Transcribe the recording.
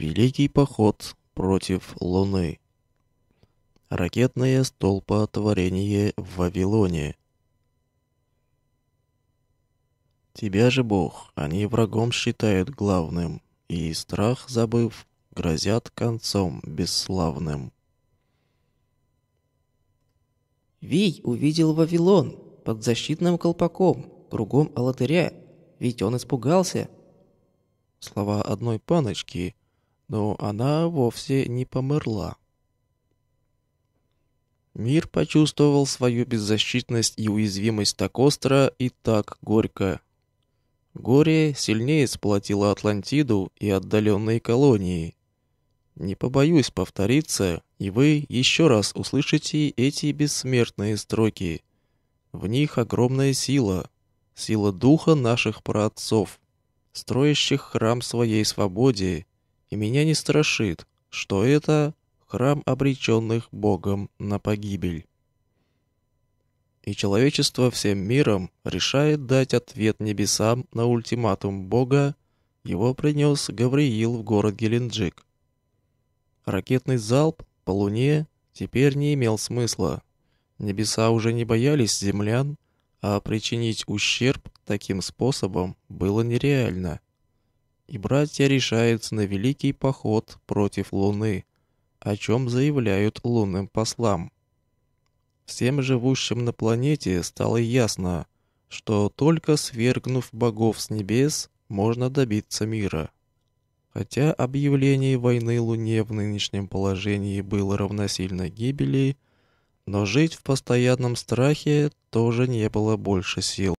Великий поход против Луны. Ракетное столпотворение в Вавилоне. Тебя же, Бог, они врагом считают главным, и страх забыв, грозят концом бесславным. Вий увидел Вавилон под защитным колпаком, кругом алатыря, ведь он испугался. Слова одной паночки но она вовсе не померла. Мир почувствовал свою беззащитность и уязвимость так остро и так горько. Горе сильнее сплотило Атлантиду и отдаленные колонии. Не побоюсь повториться, и вы еще раз услышите эти бессмертные строки. В них огромная сила, сила духа наших праотцов, строящих храм своей свободе и меня не страшит, что это храм обреченных Богом на погибель. И человечество всем миром решает дать ответ небесам на ультиматум Бога, его принес Гавриил в город Геленджик. Ракетный залп по Луне теперь не имел смысла. Небеса уже не боялись землян, а причинить ущерб таким способом было нереально и братья решаются на великий поход против Луны, о чем заявляют лунным послам. Всем живущим на планете стало ясно, что только свергнув богов с небес, можно добиться мира. Хотя объявление войны Луне в нынешнем положении было равносильно гибели, но жить в постоянном страхе тоже не было больше сил.